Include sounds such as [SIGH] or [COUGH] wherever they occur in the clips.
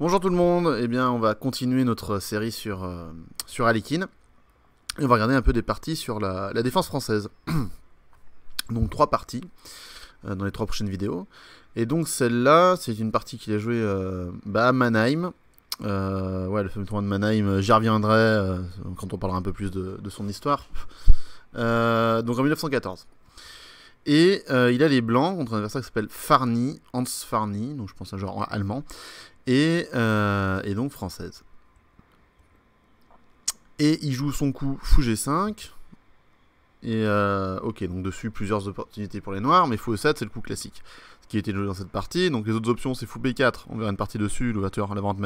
Bonjour tout le monde, eh bien on va continuer notre série sur, euh, sur Alikin. Et on va regarder un peu des parties sur la, défense française. [CLEARS THROAT] donc trois parties euh, dans les trois prochaines vidéos. Et donc celle-là, c'est une partie qu'il a jouée euh, bah, à Mannheim. ouais, le fameux tournoi de Mannheim, j'y reviendrai quand on parlera un peu plus de, son histoire. donc en 1914. Et il a les blancs contre un adversaire qui s'appelle Farny, Hans Farny donc je pense à un genre allemand. Euh, et, donc française. Et il joue son coup fou G5. Et euh, ok, donc dessus plusieurs opportunités pour les noirs, mais fou E7 c'est le coup classique. Ce qui été joué dans cette partie. Donc les autres options c'est fou B4, on verra une partie dessus, l'ouverture à la vente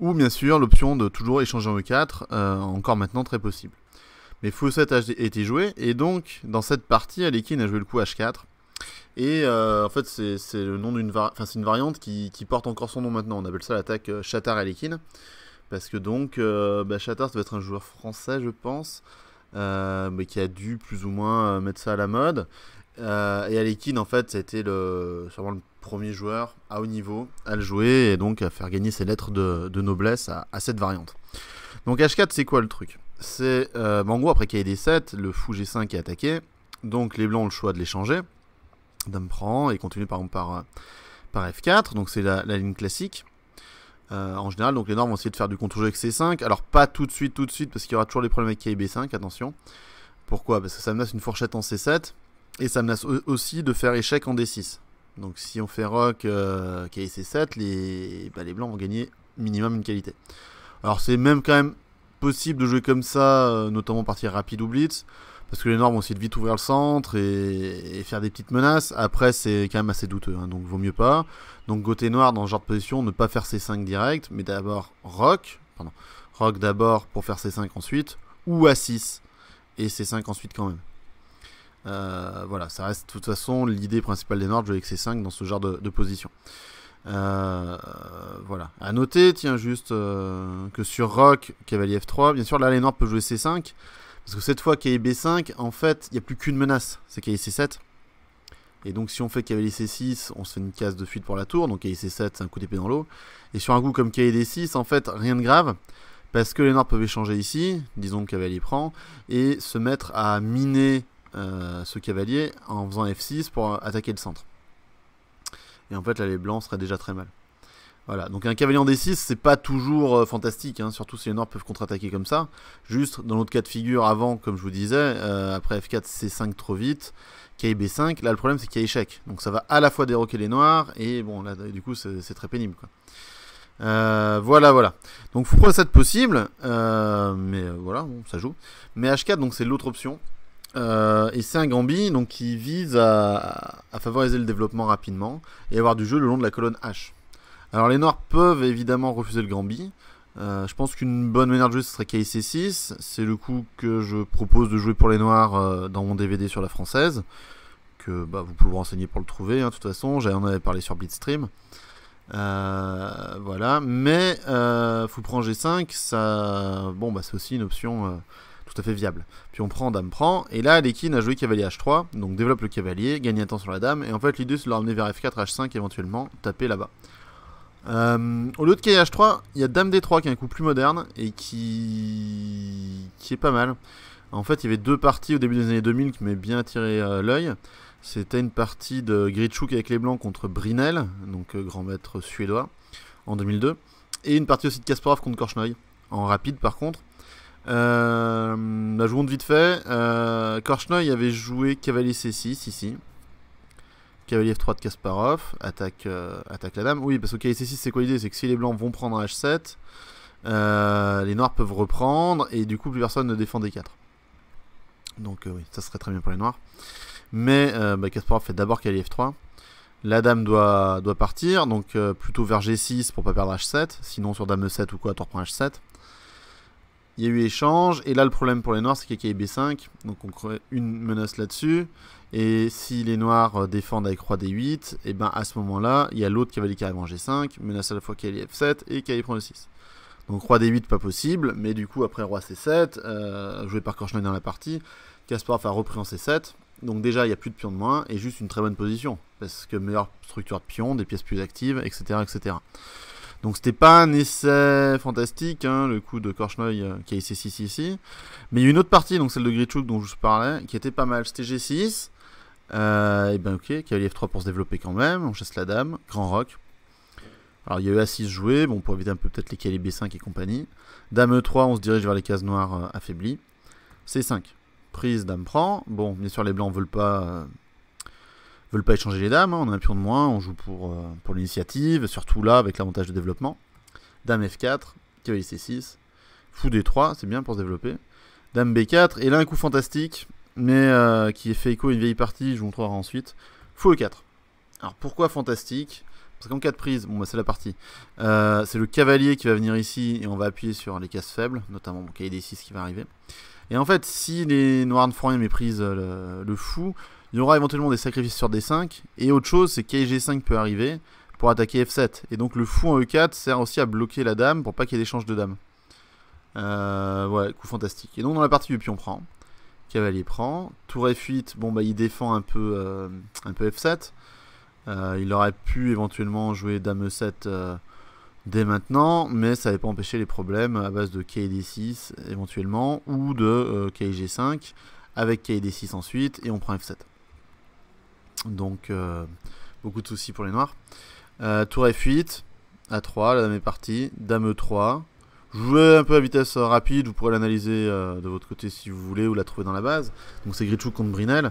Ou bien sûr l'option de toujours échanger en E4, euh, encore maintenant très possible. Mais fou E7 a été joué, et donc dans cette partie, Alekin a joué le coup H4. Et euh, en fait, c'est le nom d'une une variante qui, porte encore son nom maintenant. On appelle ça l'attaque euh, Shatar Alekin. Parce que donc, euh, bah, ça doit être un joueur français, je pense, euh, mais qui a dû plus ou moins mettre ça à la mode. et Alekin, en fait, c'était le, sûrement le premier joueur à haut niveau à le jouer et donc à faire gagner ses lettres de, noblesse à, cette variante. Donc, H4, c'est quoi le truc C'est, bah, en gros, après KD7, le fou G5 est attaqué. Donc, les blancs ont le choix de l'échanger. Dame prend et continue par exemple par, par F4, donc c'est la, ligne classique. Euh, en général, donc les normes vont essayer de faire du contre-jeu avec C5. Alors pas tout de suite, tout de suite, parce qu'il y aura toujours des problèmes avec K B5, attention. Pourquoi Parce que ça menace une fourchette en C7, et ça menace aussi de faire échec en D6. Donc si on fait rock euh, C7, les, bah, les blancs vont gagner minimum une qualité. Alors c'est même quand même possible de jouer comme ça, euh, notamment partir rapide ou blitz parce que les Noirs vont essayer de vite ouvrir le centre et, faire des petites menaces. Après, c'est quand même assez douteux, hein, donc vaut mieux pas. Donc côté noir, dans ce genre de position, ne pas faire c 5 direct, mais d'abord rock, pardon, rock d'abord pour faire c 5 ensuite, ou a 6, et c 5 ensuite quand même. Euh, voilà, ça reste de toute façon l'idée principale des de jouer avec c 5 dans ce genre de, position. Euh, voilà. À noter, tiens, juste euh, que sur Rock, Cavalier F3, bien sûr, là, les Noirs peuvent jouer C5, parce que cette fois, cavalier B5, en fait, il n'y a plus qu'une menace, c'est cavalier C7. Et donc si on fait cavalier C6, on se fait une case de fuite pour la tour, donc cavalier C7, c'est un coup d'épée dans l'eau. Et sur un coup comme cavalier D6, en fait, rien de grave, parce que les noirs peuvent échanger ici, disons que cavalier prend, et se mettre à miner euh, ce cavalier en faisant F6 pour attaquer le centre. Et en fait, là, les blancs seraient déjà très mal. Voilà, donc un cavalier en D6, c'est pas toujours euh, fantastique, hein. surtout si les noirs peuvent contre-attaquer comme ça. Juste, dans l'autre cas de figure, avant, comme je vous disais, euh, après F4, C5 trop vite, kb 5 là le problème c'est qu'il y a échec. Donc ça va à la fois déroquer les noirs, et bon, là du coup c'est très pénible. Euh, voilà, voilà. Donc faut que ça possible, mais voilà, ça joue. Mais H4, donc c'est l'autre option. et c'est un gambit donc, qui vise à, favoriser le développement rapidement et avoir du jeu le long de la colonne H. Alors les noirs peuvent évidemment refuser le grand euh, je pense qu'une bonne manière de jouer ce serait KC6. C'est le coup que je propose de jouer pour les noirs euh, dans mon DVD sur la française. Que bah, vous pouvez vous renseigner pour le trouver, hein, de toute façon. J'en avais parlé sur Blitzstream. Euh, voilà, mais fou prend G5, ça, bon, bah, c'est aussi une option tout à fait viable. Puis on prend, dame prend, et là Alekin a joué cavalier H3, donc développe le cavalier, gagne un temps sur la dame, et en fait l'idée c'est de le vers F4, H5 éventuellement, taper là-bas. Euh, au lieu de KH3, il y a Dame D3 qui est un coup plus moderne et qui... est pas mal. En fait, il y avait deux parties au début des années 2000 qui m'aient bien attiré euh, l'œil. C'était une partie de Gritschuk avec les Blancs contre Brinell, donc euh, grand maître suédois, en 2002. Et une partie aussi de Kasparov contre Korchnoi, en rapide par contre. la bah, jouons de vite fait. Korchnoi avait joué cavalier C6 ici cavalier F3 de Kasparov, attaque, euh, attaque la dame. Oui, parce que c 6 c'est quoi l'idée C'est que si les blancs vont prendre H7, euh, les noirs peuvent reprendre, et du coup, plus personne ne défend D4. Donc, euh, oui, ça serait très bien pour les noirs. Mais bah, Kasparov fait d'abord cavalier F3. La dame doit, doit partir, donc plutôt vers G6 pour pas perdre H7, sinon sur dame E7 ou quoi, tu reprends H7. Il y a eu échange, et là le problème pour les noirs c'est qu'il y a B5, donc on crée une menace là-dessus. Et si les noirs euh, défendent avec roi D8, et eh ben à ce moment-là, il y a l'autre cavalier qui arrive en G5, menace à la fois cavalier F7 et cavalier prend le 6. Donc roi D8 pas possible, mais du coup après roi C7, euh, joué par Korchnoi dans la partie, Kasparov a repris en C7. Donc déjà il n'y a plus de pions de moins et juste une très bonne position, parce que meilleure structure de pion, des pièces plus actives, etc. etc. Donc c'était pas un essai fantastique, hein, le coup de Korchnoi euh, qui a essayé 6 ici. Mais il y a une autre partie, donc celle de Grichuk dont je vous parlais, qui était pas mal. C'était G6. Euh, et ben ok, cavalier F3 pour se développer quand même. On chasse la dame. Grand Rock. Alors il y a eu A6 joué, bon, pour éviter un peu peut-être les Kali B5 et compagnie. Dame E3, on se dirige vers les cases noires euh, affaiblies. C5. Prise, dame prend. Bon, bien sûr, les blancs veulent pas veulent pas échanger les dames, hein. on a un pion de moins, on joue pour, euh, pour l'initiative, surtout là avec l'avantage de développement. Dame F4, cavalier C6, fou D3, c'est bien pour se développer. Dame B4, et là un coup fantastique, mais euh, qui fait écho à une vieille partie, je vous montrerai ensuite. Fou E4. Alors pourquoi fantastique Parce qu'en cas de prise, bon bah c'est la partie. Euh, c'est le cavalier qui va venir ici et on va appuyer sur les cases faibles, notamment mon cahier D6 qui va arriver. Et en fait, si les noirs ne font rien méprisent le fou, il y aura éventuellement des sacrifices sur D5. Et autre chose, c'est que kg 5 peut arriver pour attaquer F7. Et donc le fou en E4 sert aussi à bloquer la dame pour pas qu'il y ait d'échange de dames. Euh, voilà, coup fantastique. Et donc dans la partie du pion prend, cavalier prend, tour F8, bon bah il défend un peu, euh, un peu F7. Euh, il aurait pu éventuellement jouer dame E7 euh, dès maintenant, mais ça n'avait pas empêché les problèmes à base de KD6 éventuellement, ou de KG5, avec KD6 ensuite, et on prend F7. Donc, euh, beaucoup de soucis pour les noirs. Euh, tour F8, A3, la dame est partie. Dame E3. Jouez un peu à vitesse rapide, vous pourrez l'analyser euh, de votre côté si vous voulez ou la trouver dans la base. Donc c'est Grichou contre Brinel.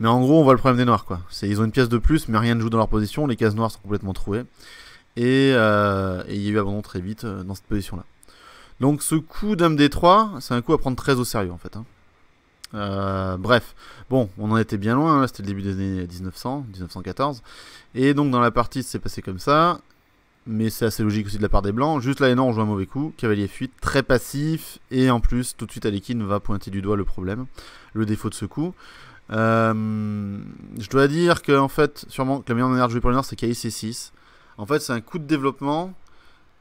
Mais en gros, on voit le problème des noirs quoi. Ils ont une pièce de plus, mais rien ne joue dans leur position. Les cases noires sont complètement trouées. Et, il y a eu abandon très vite dans cette position là. Donc ce coup dame D3, c'est un coup à prendre très au sérieux en fait. Hein. Euh, bref, bon, on en était bien loin, hein, c'était le début des années 1900, 1914. Et donc dans la partie, c'est passé comme ça. Mais c'est assez logique aussi de la part des Blancs. Juste là, et non, on joue un mauvais coup. Cavalier fuite, très passif. Et en plus, tout de suite, Alekin va pointer du doigt le problème, le défaut de ce coup. Euh, je dois dire que, en fait, sûrement que la meilleure manière de jouer pour les Nord, c'est KC6. En fait, c'est un coup de développement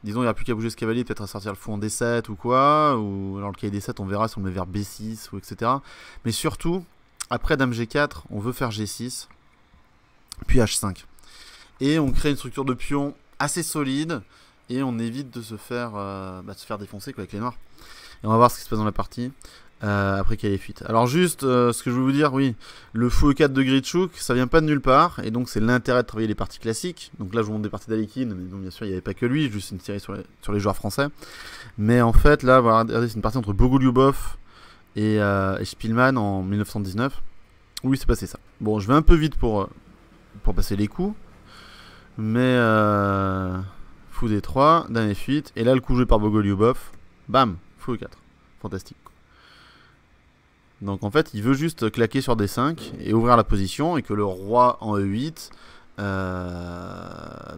Disons, il n'y a plus qu'à bouger ce cavalier, peut-être à sortir le fou en D7 ou quoi. Ou alors le cahier D7, on verra si on le met vers B6 ou etc. Mais surtout, après Dame G4, on veut faire G6, puis H5. Et on crée une structure de pion assez solide et on évite de se faire, euh, bah, se faire défoncer avec les noirs. Et on va voir ce qui se passe dans la partie. Euh, après qu'il y a les Alors juste, euh, ce que je veux vous dire, oui, le fou e 4 de Gritschuk, ça vient pas de nulle part, et donc c'est l'intérêt de travailler les parties classiques. Donc là, je vous montre des parties d'Alikin, mais bon, bien sûr, il n'y avait pas que lui, juste une série sur les, joueurs français. Mais en fait, là, regardez, c'est une partie entre Bogolyubov et, euh, Spielmann en 1919. Oui, c'est passé ça. Bon, je vais un peu vite pour, pour passer les coups, mais fou des 3, dernière fuite, et là, le coup joué par Bogolyubov, bam, fou e 4. Fantastique. Donc en fait, il veut juste claquer sur D5 et ouvrir la position et que le roi en E8, euh,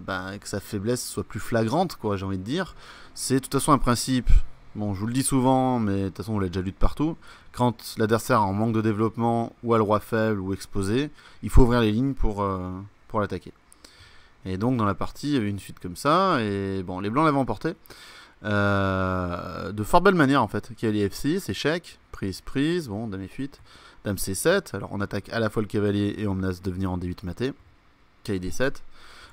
ben, que sa faiblesse soit plus flagrante, quoi, j'ai envie de dire. C'est de toute façon un principe, bon, je vous le dis souvent, mais de toute façon, on l'a déjà lu de partout. Quand l'adversaire en manque de développement ou a le roi faible ou exposé, il faut ouvrir les lignes pour, euh, pour l'attaquer. Et donc dans la partie, il y avait une suite comme ça, et bon, les blancs l'avaient emporté. Euh, de fort belle manière en fait. Cavalier F6, échec, prise, prise, bon, dame F8, dame C7. Alors on attaque à la fois le cavalier et on menace de venir en D8 maté. Cavalier D7.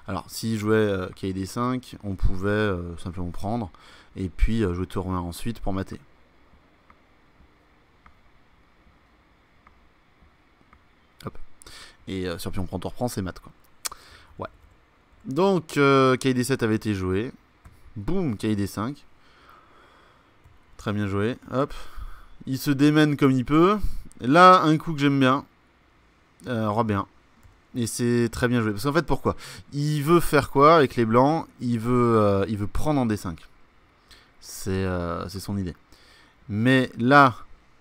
Alors s'il jouait euh, D5, on pouvait euh, simplement prendre et puis euh, jouer tour ensuite pour mater. Et sur pion prend tour reprend c'est mat quoi. Ouais. Donc cavalier D7 avait été joué. Boum, kd 5. Très bien joué. Hop. Il se démène comme il peut. là, un coup que j'aime bien. Euh, roi bien. Et c'est très bien joué. Parce qu'en fait, pourquoi Il veut faire quoi avec les blancs il veut, euh, il veut prendre en D5. Euh, c'est son idée. Mais là,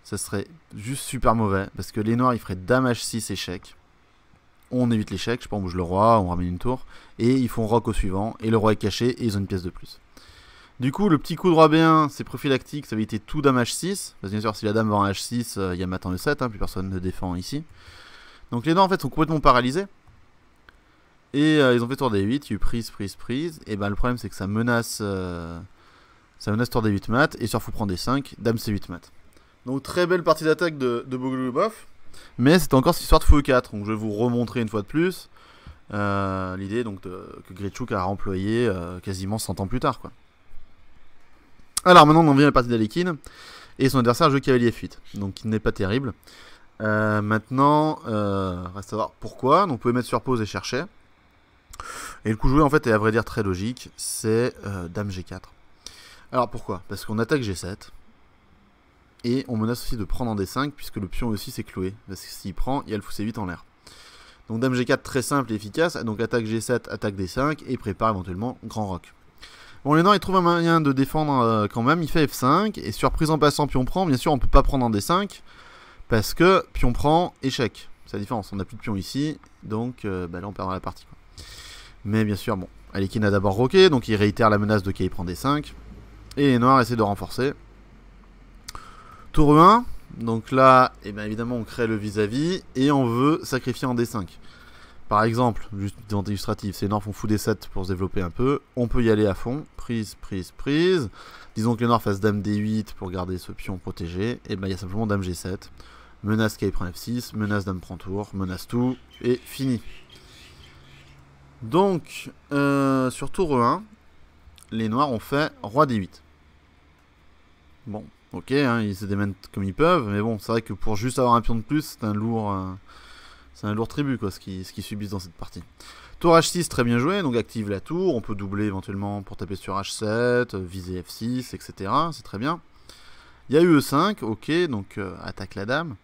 ça serait juste super mauvais. Parce que les noirs, ils feraient damage 6 échec on évite l'échec, je sais pas, on bouge le roi, on ramène une tour, et ils font rock au suivant, et le roi est caché, et ils ont une pièce de plus. Du coup, le petit coup droit roi B1, c'est prophylactique, ça va éviter tout dame H6, parce que bien sûr, si la dame va en H6, euh, il y a maintenant E7, hein, plus personne ne défend ici. Donc les dents en fait sont complètement paralysés, et euh, ils ont fait tour D8, il y a eu prise, prise, prise, et ben le problème c'est que ça menace, euh, ça menace tour D8 mat, et sur fou prend D5, dame C8 mat. Donc très belle partie d'attaque de, de Bogolubov. Mais c'est encore cette histoire de fou 4, donc je vais vous remontrer une fois de plus euh, l'idée donc que Gretschuk a employée euh, quasiment 100 ans plus tard. Alors maintenant on en vient à la partie d'Alekin et son adversaire joue cavalier fuite, donc il n'est pas terrible. Euh, maintenant, euh, reste à voir pourquoi, donc vous pouvez mettre sur pause et chercher. Et le coup joué en fait est à vrai dire très logique, c'est Dame G4. Alors pourquoi Parce qu'on attaque G7, et on menace aussi de prendre en D5 puisque le pion aussi c'est cloué. Parce que s'il prend, il y a le fou C8 en l'air. Donc dame G4 très simple et efficace. Donc attaque G7, attaque D5 et prépare éventuellement grand rock. Bon, les noirs ils trouvent un moyen de défendre euh, quand même. Il fait F5 et surprise en passant pion prend. Bien sûr, on peut pas prendre en D5 parce que pion prend, échec. C'est la différence. On n'a plus de pion ici. Donc euh, bah, là, on perdra la partie. Mais bien sûr, bon. Alekin a d'abord roqué, donc il réitère la menace de K prend D5. Et les noirs essaient de renforcer. Tour 1, donc là, eh bien évidemment, on crée le vis-à-vis et on veut sacrifier en D5. Par exemple, juste dans illustratif, c'est North, on fout d 7 pour se développer un peu. On peut y aller à fond. Prise, prise, prise. Disons que les noirs fassent Dame D8 pour garder ce pion protégé. Et eh bien il y a simplement Dame G7. Menace K prend F6, menace Dame prend tour, menace tout, et fini. Donc, euh, sur tour 1 les noirs ont fait Roi D8. Bon, Ok, hein, ils se démènent comme ils peuvent, mais bon, c'est vrai que pour juste avoir un pion de plus, c'est un lourd, euh, c'est un lourd tribut quoi, ce qu'ils subissent dans cette partie. Tour H6, très bien joué, donc active la tour, on peut doubler éventuellement pour taper sur H7, euh, viser F6, etc. C'est très bien. Il y a eu E5, ok, donc euh, attaque la dame.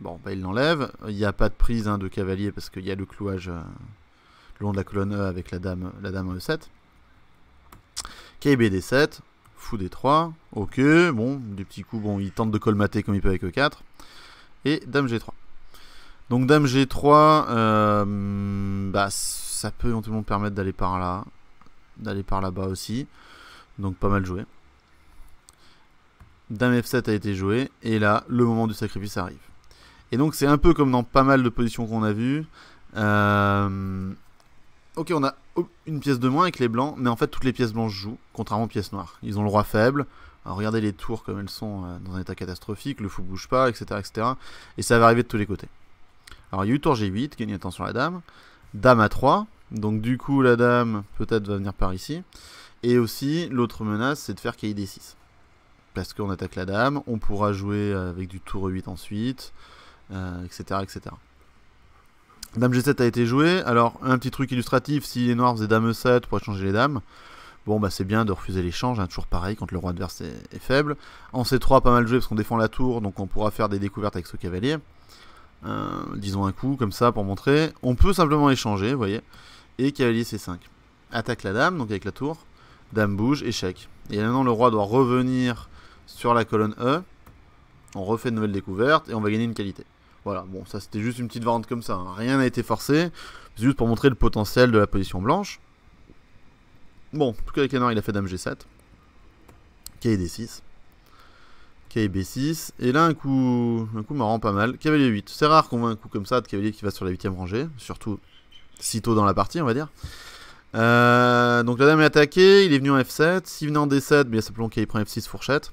Bon, bah il l'enlève. Il n'y a pas de prise hein, de cavalier parce qu'il y a le clouage long de la colonne E avec la dame, la dame E7. KBD7, Fou des 3. Ok, bon, des petits coups, bon, il tente de colmater comme il peut avec E4. Et Dame G3. Donc Dame G3, euh, bah, ça peut éventuellement permettre d'aller par là. D'aller par là-bas aussi. Donc pas mal joué. Dame F7 a été joué. Et là, le moment du sacrifice arrive. Et donc c'est un peu comme dans pas mal de positions qu'on a vues. Euh, ok, on a une pièce de moins avec les blancs, mais en fait toutes les pièces blanches jouent, contrairement aux pièces noires. Ils ont le roi faible, alors regardez les tours comme elles sont euh, dans un état catastrophique, le fou bouge pas, etc. etc. et ça va arriver de tous les côtés. Alors il y a eu tour G8, gagne attention à la dame, dame à 3, donc du coup la dame peut-être va venir par ici, et aussi l'autre menace c'est de faire kd 6 Parce qu'on attaque la dame, on pourra jouer avec du tour 8 ensuite, etc. Euh, etc. Dame G7 a été jouée. Alors, un petit truc illustratif, si les noirs faisaient Dame E7 pour échanger les dames, bon bah c'est bien de refuser l'échange, hein, toujours pareil quand le roi adverse est, faible. En C3, pas mal joué parce qu'on défend la tour, donc on pourra faire des découvertes avec ce cavalier. Euh, disons un coup comme ça pour montrer. On peut simplement échanger, vous voyez. Et cavalier C5. Attaque la dame, donc avec la tour. Dame bouge, échec. Et maintenant le roi doit revenir sur la colonne E. On refait une nouvelle découverte et on va gagner une qualité. Voilà, bon, ça c'était juste une petite variante comme ça. Hein. Rien n'a été forcé. C'est juste pour montrer le potentiel de la position blanche. Bon, en tout cas, avec les il a fait Dame G7. Cavalier D6. Cavalier B6. Et là, un coup, un coup marrant, pas mal. Cavalier 8. C'est rare qu'on voit un coup comme ça de cavalier qui va sur la 8ème rangée. Surtout si tôt dans la partie, on va dire. Euh, donc la dame est attaquée, il est venu en F7. S'il venait en D7, bien simplement qu'il prend F6 fourchette.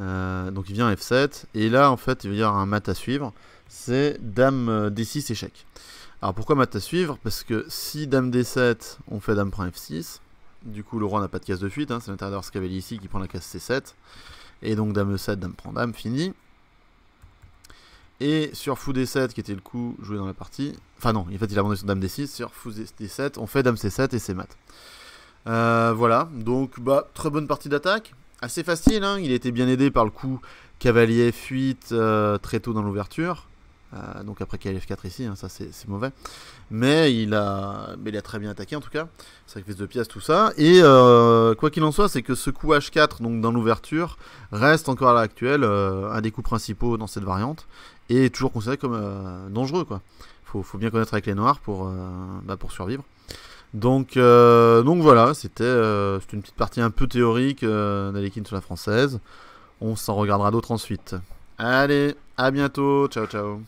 Euh, donc il vient F7, et là en fait il va y avoir un mat à suivre, c'est Dame euh, D6 échec. Alors pourquoi mat à suivre Parce que si Dame D7, on fait Dame prend F6, du coup le roi n'a pas de case de fuite, hein, c'est l'intérieur Scavelli ici qui prend la case C7, et donc Dame E7, Dame prend Dame, fini. Et sur Fou D7, qui était le coup joué dans la partie, enfin non, en fait il a abandonné sur Dame D6, sur Fou D7, on fait Dame C7 et c'est mat. Euh, voilà, donc bah, très bonne partie d'attaque, assez facile. Hein il était bien aidé par le coup cavalier fuite 8 euh, très tôt dans l'ouverture. Euh, donc après f 4 ici, hein, ça c'est mauvais. Mais il, a, mais il a très bien attaqué en tout cas. Sacrifice de pièces, tout ça. Et euh, quoi qu'il en soit, c'est que ce coup H4 donc dans l'ouverture reste encore à l'actuel un des coups principaux dans cette variante. Et toujours considéré comme dangereux quoi. Faut, bien connaître avec les noirs pour, bah, pour survivre. Donc, euh, donc voilà, euh, c'était une petite partie un peu théorique euh, d'Alekin sur la française. On s'en regardera d'autres ensuite. Allez, à bientôt, ciao ciao.